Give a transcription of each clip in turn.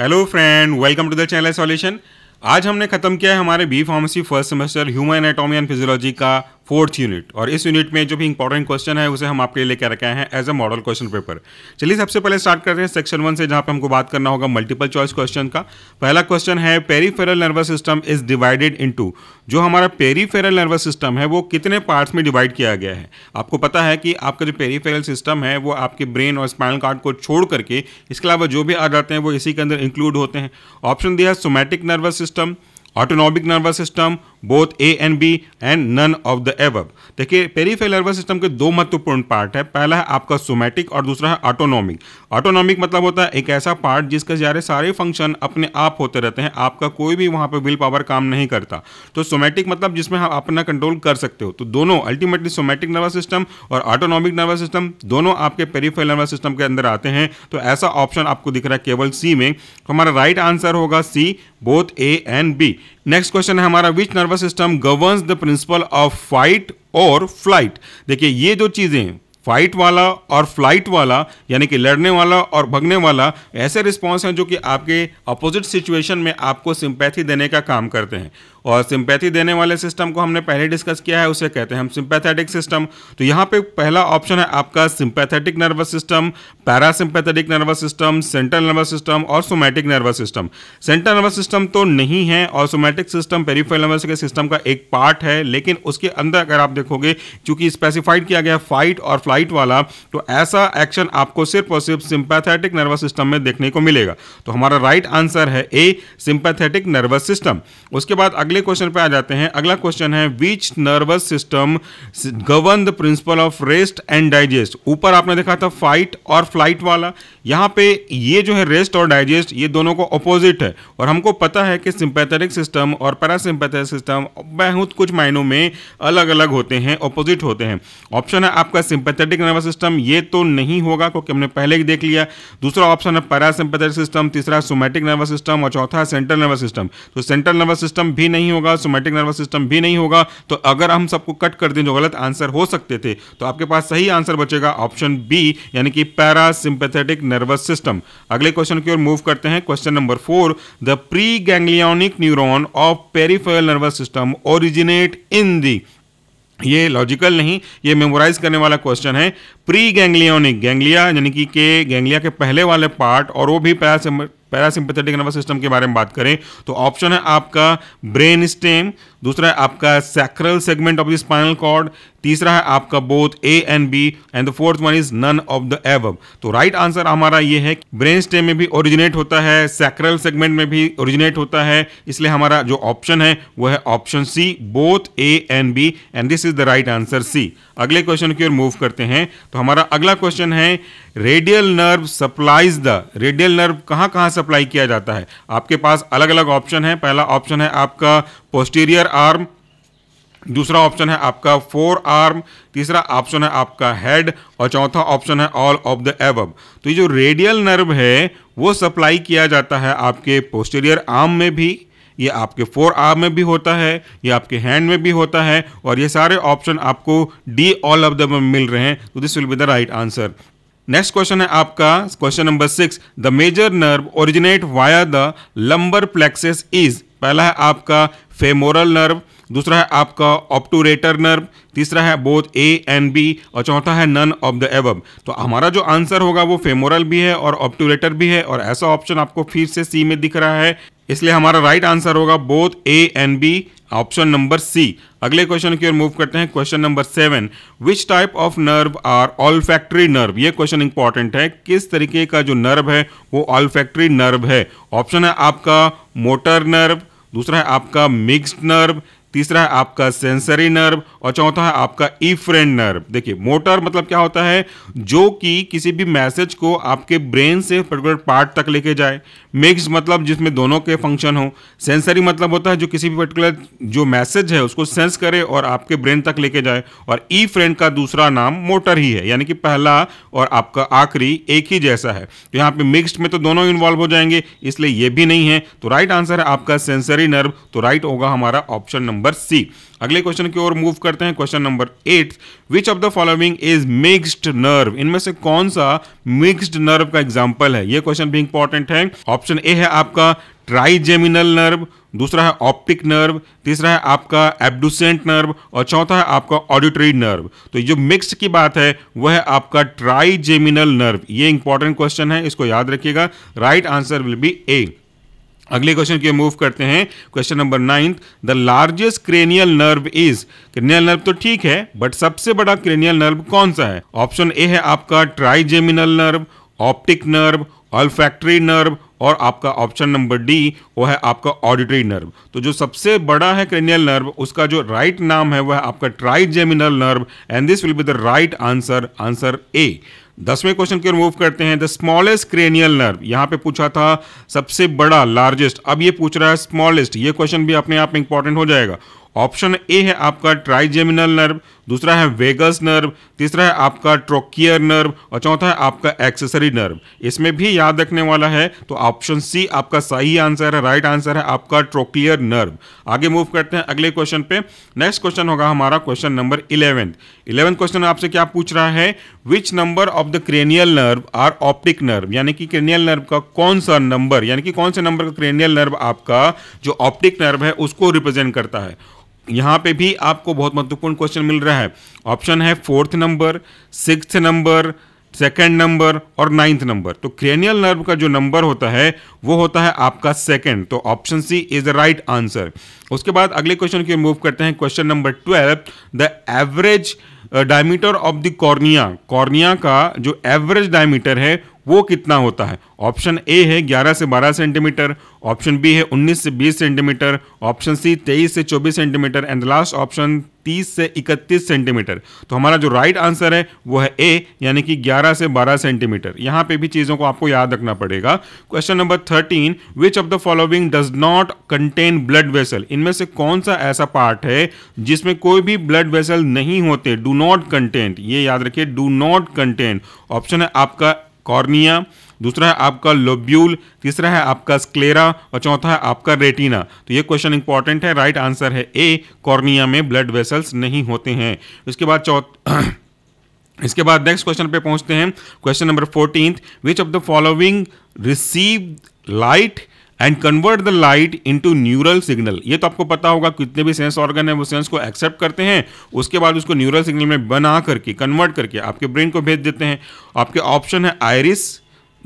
Hello friend welcome to the channel solution आज हमने खत्म किया है हमारे B pharmacy first semester human anatomy and physiology का फोर्थ यूनिट और इस यूनिट में जो भी इंपॉर्टेंट क्वेश्चन है उसे हम आपके लिए लेकर रखे हैं as a model question paper चलिए सबसे पहले स्टार्ट करते हैं सेक्शन वन से जहां पे हमको बात करना होगा मल्टीपल चॉइस क्वेश्चन का पहला क्वेश्चन है peripheral nervous system is divided in जो हमारा पेरीफेरल नर्वस सिस्टम है वो कितने पार्ट्स में डिवाइड किया गया है आपको पता है कि आपका जो पेरीफेरल सिस्टम है वो आपके ब्रेन और स्पाइनल कार्ड को छोड़ करके इसके अलावा जो भी आ जाते हैं वो इसी के अंदर इंक्लूड होते हैं ऑप्शन दिया somatic nervous system autonomic nervous system both A and B and none of the above देखिए पेरीफेरल नर्वस सिस्टम के दो महत्वपूर्ण पार्ट है पहला है आपका सोमैटिक और दूसरा है ऑटोनॉमिक ऑटोनॉमिक मतलब होता है एक ऐसा पार्ट जिसके जारे सारे फंक्शन अपने आप होते रहते हैं आपका कोई भी वहाँ पर विल पावर काम नहीं करता तो सोमैटिक मतलब जिसमें आप अपना कंट्रोल कर सकते हो तो दोनों अल्टीमेटली सोमैटिक नर्वस सिस्टम और ऑटोनॉमिक नर्वस सिस्टम दोनों आपके पेरीफेरल नर्वस सिस्टम के अंदर आते हैं तो ऐसा ऑप्शन आपको दिख रहा है केवल सी में तो हमारा राइट आंसर होगा C both A and B next question है हमारा which nervous system governs the principle of fight और फ्लाइट देखिए ये जो चीज़ें फाइट वाला और फ्लाइट वाला यानी कि लड़ने वाला और भगने वाला ऐसे रिस्पॉन्स हैं जो कि आपके अपोजिट सिचुएशन में आपको सिंपैथी देने का काम करते हैं और सिंपैथी देने वाले सिस्टम को हमने पहले डिस्कस किया है उसे कहते हैं हम सिंपैथेटिक सिस्टम तो यहाँ पे पहला ऑप्शन है आपका sympathetic nervous system parasympathetic nervous system central nervous system और somatic nervous system central nervous system तो नहीं है और सोमैटिक सिस्टम पेरीफेल नर्वस के सिस्टम का एक पार्ट है लेकिन उसके अंदर अगर आप देखोगे चूंकि स्पेसिफाइड किया गया फाइट और फ्लाइट वाला तो ऐसा एक्शन आपको सिर्फ और सिर्फ सिंपैथेटिक नर्वस सिस्टम में देखने को मिलेगा तो हमारा राइट आंसर है ए सिंपैथेटिक नर्वस सिस्टम उसके बाद अगले क्वेश्चन पे आ जाते हैं अगला क्वेश्चन है which nervous system govern the principle of rest and digest ऊपर आपने देखा था फाइट और फ्लाइट वाला यहाँ पे ये जो है रेस्ट और डाइजेस्ट ये दोनों को अपोजिट है और हमको पता है कि सिंपैथेटिक सिस्टम और पैरासिम्पैथेटिक सिस्टम बहुत कुछ मायनों में अलग अलग होते हैं अपोजिट होते हैं ऑप्शन है आपका सिंपैथेटिक नर्वस सिस्टम ये तो नहीं होगा क्योंकि हमने पहले ही देख लिया दूसरा ऑप्शन है पैरासिम्पैथेटिक सिस्टम तीसरा सोमेटिक नर्वस सिस्टम और चौथा सेंट्रल नर्वस सिस्टम तो सेंट्रल नर्वस सिस्टम भी नहीं नहीं होगा सोमेटिक नर्वस सिस्टम भी नहीं होगा तो अगर हम सबको कट कर दें जो गलत आंसर हो सकते थे तो आपके पास सही आंसर बचेगा ऑप्शन बी यानी कि पैरासिम्पैथेटिक नर्वस सिस्टम अगले क्वेश्चन की ओर मूव करते हैं question number four the pre ganglionic neuron of peripheral nervous system originate in the ये लॉजिकल नहीं ये मेमोराइज करने वाला क्वेश्चन है प्री गैंग्लियोनिक गैंग्लिया यानी कि के गैंग्लिया के पहले वाले पार्ट और वो भी पैरासिम पैरासिम्पथेटिक नर्वस सिस्टम के बारे में बात करें तो ऑप्शन है आपका ब्रेन स्टेम दूसरा है आपका sacral segment of the spinal cord तीसरा है आपका both A and B and the fourth one is none of the above तो राइट आंसर हमारा ये है ब्रेन स्टेम में भी ओरिजिनेट होता है सैक्रल सेगमेंट में भी ओरिजिनेट होता है इसलिए हमारा जो ऑप्शन है वो है option C both A and B and this is the right answer C अगले क्वेश्चन की ओर मूव करते हैं तो हमारा अगला क्वेश्चन है radial nerve supplies the radial nerve कहाँ कहाँ सप्लाई किया जाता है आपके पास अलग अलग ऑप्शन है पहला ऑप्शन है आपका पोस्टीरियर आर्म दूसरा ऑप्शन है आपका फोर आर्म तीसरा ऑप्शन है आपका हेड और चौथा ऑप्शन है ऑल ऑफ द एवब तो ये जो रेडियल नर्व है वो सप्लाई किया जाता है आपके पोस्टीरियर आर्म में भी ये आपके फोर आर्म में भी होता है ये आपके हैंड में भी होता है और ये सारे ऑप्शन आपको डी ऑल ऑफ द मिल रहे हैं तो this will be the right answer next question है आपका question number six the major nerve originate via the lumbar plexus is पहला है आपका फेमोरल नर्व दूसरा है आपका ऑप्टोरेटर नर्व तीसरा है बोथ ए एंड बी और चौथा है नन ऑफ द एवब तो हमारा जो आंसर होगा वो फेमोरल भी है और ऑप्टोरेटर भी है और ऐसा ऑप्शन आपको फिर से सी में दिख रहा है इसलिए हमारा राइट आंसर होगा both A and B option number C अगले क्वेश्चन की ओर मूव करते हैं question number seven which type of nerve are factory nerve ये क्वेश्चन इंपॉर्टेंट है किस तरीके का जो नर्व है वो ऑल्फैक्ट्री नर्व है ऑप्शन है आपका मोटर नर्व दूसरा है आपका मिक्स्ड नर्व तीसरा है आपका सेंसरी नर्व और चौथा है आपका ई फ्रेंड नर्व देखिए मोटर मतलब क्या होता है जो कि किसी भी मैसेज को आपके ब्रेन से पर्टिकुलर पार्ट तक लेके जाए मिक्स मतलब जिसमें दोनों के फंक्शन हो सेंसरी मतलब होता है जो किसी भी पर्टिकुलर जो मैसेज है उसको सेंस करे और आपके ब्रेन तक लेके जाए और ई फ्रेंड का दूसरा नाम मोटर ही है यानी कि पहला और आपका आखिरी एक ही जैसा है तो यहाँ पे मिक्स्ड में तो दोनों इन्वॉल्व हो जाएंगे इसलिए ये भी नहीं है तो राइट आंसर है आपका सेंसरी नर्व तो राइट होगा हमारा ऑप्शन नंबर सी अगले क्वेश्चन की ओर मूव करते हैं question number eight which of the following is mixed nerve इनमें से कौन सा मिक्स्ड नर्व का एग्जाम्पल है यह क्वेश्चन भी इंपॉर्टेंट है ऑप्शन ए है आपका ट्राइजेमिनल नर्व दूसरा है ऑप्टिक नर्व तीसरा है आपका एबडुसेंट नर्व और चौथा है आपका ऑडिटरी नर्व तो जो मिक्स की बात है वह है आपका ट्राइजेमिनल नर्व ये इंपॉर्टेंट क्वेश्चन है इसको याद रखिएगा right answer will be A अगले क्वेश्चन की मूव करते हैं question number ninth the largest cranial nerve is cranial nerve तो ठीक है बट सबसे बड़ा क्रेनियल नर्व कौन सा है ऑप्शन ए है आपका trigeminal nerve optic nerve olfactory nerve और आपका ऑप्शन नंबर डी वो है आपका ऑडिटरी नर्व तो जो सबसे बड़ा है क्रेनियल नर्व उसका जो राइट नाम है वह आपका trigeminal nerve and this will be the right answer answer A दसवें क्वेश्चन की ओर मूव करते हैं द स्मॉलेस्ट क्रेनियल नर्व यहाँ पे पूछा था सबसे बड़ा लार्जेस्ट अब ये पूछ रहा है स्मॉलेस्ट ये क्वेश्चन भी अपने आप में इंपॉर्टेंट हो जाएगा ऑप्शन ए है आपका ट्राइजेमिनल नर्व दूसरा है वेगस नर्व तीसरा है आपका ट्रोकियर नर्व और चौथा है आपका एक्सेसरी नर्व इसमें भी याद रखने वाला है तो ऑप्शन सी आपका सही आंसर है राइट आंसर है आपका ट्रोकियर नर्व आगे मूव करते हैं अगले क्वेश्चन पे नेक्स्ट क्वेश्चन होगा हमारा question number eleventh eleventh question आपसे क्या पूछ रहा है which number of the cranial nerve are optic nerve यानी कि क्रेनियल नर्व का कौन सा नंबर यानी कि कौन से नंबर का क्रेनियल नर्व आपका जो ऑप्टिक नर्व है उसको रिप्रेजेंट करता है यहाँ पे भी आपको बहुत महत्वपूर्ण क्वेश्चन मिल रहा है ऑप्शन है fourth number six number second number और नाइन्थ नंबर तो क्रेनियल नर्व का जो नंबर होता है वो होता है आपका सेकेंड तो option C is the right answer उसके बाद अगले क्वेश्चन की मूव करते हैं question number twelve the average diameter of the cornea cornea का जो एवरेज डायमीटर है वो कितना होता है ऑप्शन ए है 11 से 12 सेंटीमीटर ऑप्शन बी है 19 से 20 सेंटीमीटर ऑप्शन सी 23 से 24 सेंटीमीटर एंड लास्ट ऑप्शन 30 से 31 सेंटीमीटर तो हमारा जो राइट right आंसर है वो है ए यानी कि 11 से 12 सेंटीमीटर यहाँ पे भी चीज़ों को आपको याद रखना पड़ेगा question number 13 which of the following does not contain blood vessel इनमें से कौन सा ऐसा पार्ट है जिसमें कोई भी ब्लड वेसल नहीं होते डू नॉट कंटेंट ये याद रखिए डू नॉट कंटेंट ऑप्शन है आपका कॉर्निया दूसरा है आपका लोब्यूल तीसरा है आपका स्क्लेरा और चौथा है आपका रेटिना तो ये क्वेश्चन इंपॉर्टेंट है राइट आंसर है ए कॉर्निया में ब्लड वेसल्स नहीं होते हैं उसके बाद चौथ इसके बाद नेक्स्ट क्वेश्चन पे पहुंचते हैं question number fourteen which of the following receive light and convert the light into neural signal ये तो आपको पता होगा कितने भी सेंस ऑर्गन है वो सेंस को एक्सेप्ट करते हैं उसके बाद उसको न्यूरल सिग्नल में बना करके कन्वर्ट करके आपके ब्रेन को भेज देते हैं आपके ऑप्शन है आयरिस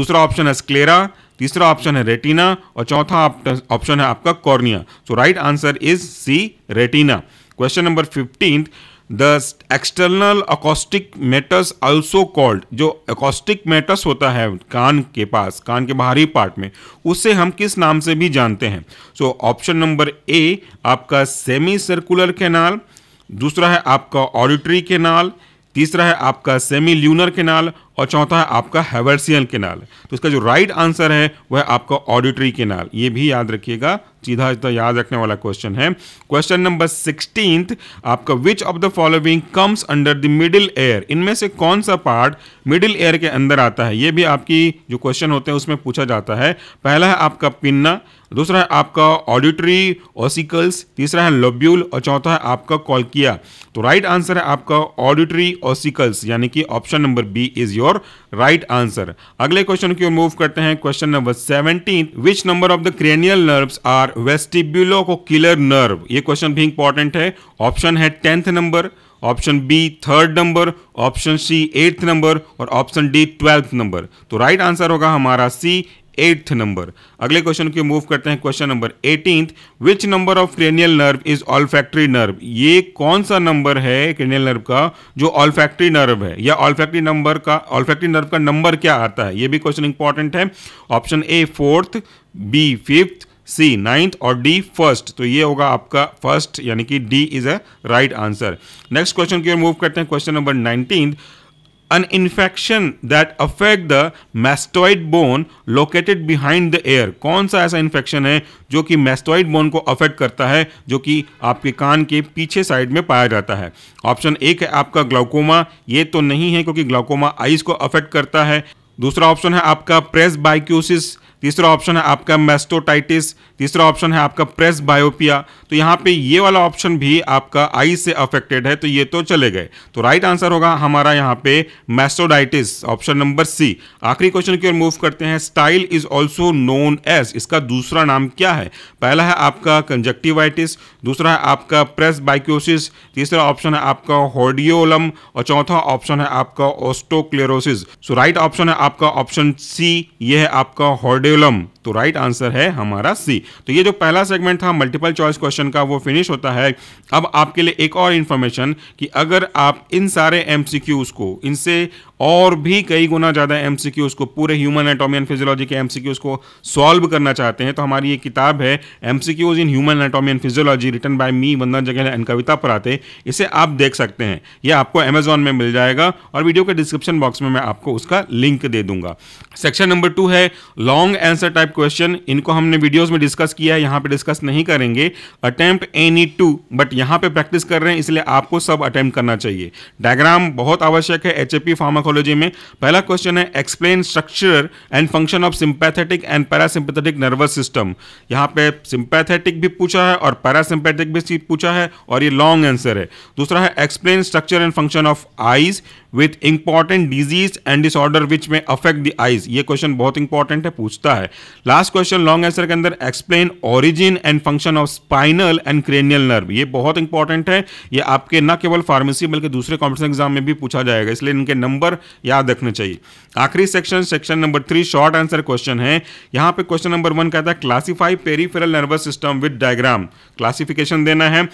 दूसरा ऑप्शन है स्क्लेरा तीसरा ऑप्शन है रेटिना और चौथा ऑप्शन है आपका cornea so right answer is C retina question number fifteenth the external acoustic meatus also called जो अकोस्टिक मेटर्स होता है कान के पास कान के बाहरी पार्ट में उसे हम किस नाम से भी जानते हैं सो ऑप्शन नंबर ए आपका सेमी सर्कुलर कैनाल दूसरा है आपका ऑडिटरी कैनाल तीसरा है आपका सेमी ल्यूनर केनाल और चौथा है आपका हेवर्सियन केनाल तो इसका जो राइट आंसर है वह आपका ऑडिटरी केनाल ये भी याद रखिएगा सीधा सीधा याद रखने वाला क्वेश्चन है क्वेश्चन नंबर सिक्सटीन आपका which of the following comes under the middle ear इनमें से कौन सा पार्ट मिडिल एयर के अंदर आता है ये भी आपकी जो क्वेश्चन होते हैं उसमें पूछा जाता है पहला है आपका पिन्ना दूसरा है आपका ऑडिटरी ऑसिकल्स तीसरा है लोब्यूल और चौथा है आपका कॉलकिया तो राइट आंसर है आपका ऑडिटरी ऑसिकल्स यानी कि option number B is your right answer अगले क्वेश्चन की ओर मूव करते हैं question number seventeen which number of the cranial nerves are vestibulocochlear nerve ये क्वेश्चन भी इंपॉर्टेंट है ऑप्शन है tenth number option B third number option C eighth number और ऑप्शन डी ट्वेल्थ नंबर तो right right answer होगा हमारा C eighth number अगले question की मूव करते हैं question number eighteen which number of cranial nerve is olfactory nerve ये कौन सा नंबर है क्रेनियल नर्व का जो ऑल फैक्ट्री नर्व है या ऑल फैक्ट्री नंबर का ऑल फैक्ट्री नर्व का नंबर क्या आता है ये भी क्वेश्चन इंपॉर्टेंट है option A fourth B fifth C ninth और डी फर्स्ट तो ये होगा आपका फर्स्ट यानी कि D is a right answer next question की ओर मूव करते हैं question number nineteen an infection that affect the mastoid bone located behind the ear कौन सा ऐसा इन्फेक्शन है जो कि mastoid बोन को अफेक्ट करता है जो कि आपके कान के पीछे साइड में पाया जाता है ऑप्शन एक है आपका glaucoma ये तो नहीं है क्योंकि glaucoma eyes को अफेक्ट करता है दूसरा ऑप्शन है आपका प्रेस बाइक्यूसिस तीसरा ऑप्शन है आपका मेस्टोटाइटिस तीसरा ऑप्शन है आपका प्रेस बायोपिया तो यहाँ पे ये वाला ऑप्शन भी आपका आई से अफेक्टेड है तो ये तो चले गए तो राइट आंसर होगा हमारा यहाँ पे मेस्टोडाइटिस ऑप्शन नंबर सी आखिरी क्वेश्चन की ओर मूव करते हैं style is also known as इसका दूसरा नाम क्या है पहला है आपका कंजक्टिवाइटिस दूसरा है आपका प्रेस बाइक्योसिस तीसरा ऑप्शन है आपका होडियोलम और चौथा ऑप्शन है आपका ऑस्टोक्लेरोसिस सो राइट ऑप्शन है आपका ऑप्शन सी ये है आपका हॉर्ड de l'homme तो राइट आंसर है हमारा सी तो ये जो पहला सेगमेंट था मल्टीपल चॉइस क्वेश्चन का वो फिनिश होता है अब आपके लिए एक और इन्फॉर्मेशन कि अगर आप इन सारे एम को इनसे और भी कई गुना ज़्यादा एम को पूरे ह्यूमन एटोमी एंड फिजियोलॉजी के एम को सॉल्व करना चाहते हैं तो हमारी ये किताब है M in human anatomy and physiology written by me Vandan जगह एंड कविता पराते इसे आप देख सकते हैं ये आपको अमेजोन में मिल जाएगा और वीडियो के डिस्क्रिप्शन बॉक्स में मैं आपको उसका लिंक दे दूंगा सेक्शन नंबर टू है लॉन्ग आंसर टाइप क्वेश्चन इनको हमने वीडियोस में डिस्कस किया है यहाँ पे डिस्कस नहीं करेंगे अटेम्प्ट एनी टू बट यहाँ पे प्रैक्टिस कर रहे हैं इसलिए आपको सब अटेम्प्ट करना चाहिए डायग्राम बहुत आवश्यक है एच फार्माकोलॉजी में पहला क्वेश्चन है explain structure and function of sympathetic and parasympathetic nervous system यहाँ पे सिंपैथेटिक भी पूछा है और पैरासिम्पैथेटिक भी पूछा है और ये लॉन्ग आंसर है दूसरा है explain structure and function of eyes with important disease and disorder which में अफेक्ट द आईज ये क्वेश्चन बहुत इंपॉर्टेंट है पूछता है लास्ट क्वेश्चन लॉन्ग आंसर के अंदर explain origin and function of spinal and cranial nerve ये बहुत इंपॉर्टेंट है ये आपके न केवल फार्मेसी बल्कि दूसरे कॉम्पिटिशन एग्जाम में भी पूछा जाएगा इसलिए इनके नंबर याद रखने चाहिए आखिरी section section number three short answer question है यहाँ पे क्वेश्चन नंबर वन कहता है classify peripheral nervous system with diagram classification देना है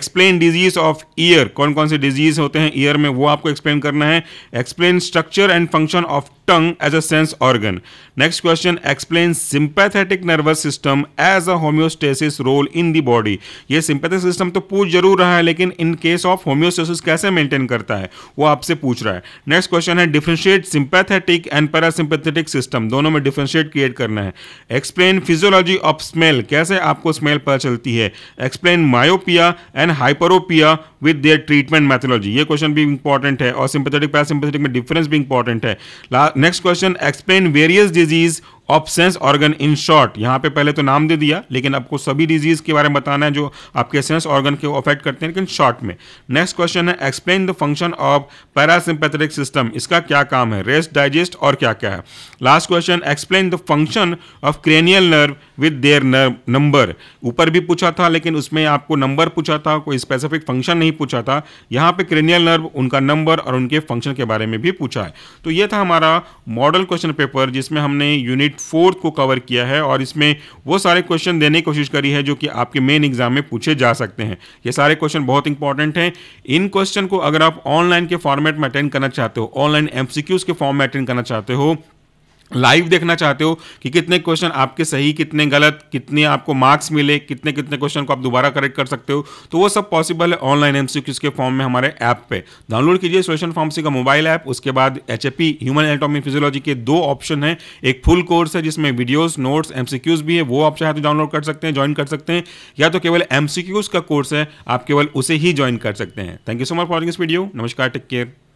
एक्सप्लेन डिजीज ऑफ ईयर कौन कौन से डिजीज होते हैं ईयर में वो आपको एक्सप्लेन करना है explain structure and function of tongue as a sense organ. Next question explains sympathetic nervous system as a homeostasis role in the body. ये sympathetic system तो पूछ जरूर रहा है लेकिन in case of homeostasis कैसे maintain करता है वो आपसे पूछ रहा है Next question है differentiate sympathetic and parasympathetic system दोनों में differentiate create करना है Explain physiology of smell कैसे आपको smell पता चलती है Explain myopia and hyperopia with their treatment methodology ये क्वेश्चन भी इंपॉर्टेंट है और सिंपथेटिक पैरासिंपथेटिक में डिफरेंस भी इंपॉर्टेंट है next question explain various disease of sense organ in short यहाँ पे पहले तो नाम दे दिया लेकिन आपको सभी डिजीज के बारे में बताना है जो आपके सेंस ऑर्गन के अफेक्ट करते हैं लेकिन शॉर्ट में नेक्स्ट क्वेश्चन है explain the function of parasympathetic system इसका क्या काम है रेस्ट डाइजेस्ट और क्या क्या है last question explain the function of cranial nerve with their nerve number ऊपर भी पूछा था लेकिन उसमें आपको नंबर पूछा था कोई स्पेसिफिक फंक्शन नहीं पूछा था यहाँ पे क्रेनियल नर्व उनका नंबर और उनके फंक्शन के बारे में भी पूछा है तो ये था हमारा मॉडल क्वेश्चन पेपर जिसमें हमने यूनिट फोर्थ को कवर किया है और इसमें वो सारे क्वेश्चन देने की कोशिश करी है जो कि आपके मेन एग्जाम में पूछे जा सकते हैं ये सारे क्वेश्चन बहुत इंपॉर्टेंट हैं इन क्वेश्चन को अगर आप ऑनलाइन के फॉर्मेट में अटेंड करना चाहते हो ऑनलाइन एमसीक्यूज के फॉर्म में अटेंड करना चाहते हो लाइव देखना चाहते हो कि कितने क्वेश्चन आपके सही कितने गलत कितने आपको मार्क्स मिले कितने कितने क्वेश्चन को आप दोबारा करेक्ट कर सकते हो तो वो सब पॉसिबल है ऑनलाइन एम के फॉर्म में हमारे ऐप पे डाउनलोड कीजिए सोशन फार्मसी का मोबाइल ऐप उसके बाद एच ह्यूमन एनाटॉमी फिजियोलॉजी के दो ऑप्शन है एक फुल कोर्स है जिसमें वीडियोज नोट्स एम भी है वो आप चाहे तो डाउनलोड कर सकते हैं ज्वाइन कर सकते हैं या तो केवल एम का कोर्स है आप केवल उसे ही ज्वाइन कर सकते हैं thank you so much for this video नमस्कार टेक केयर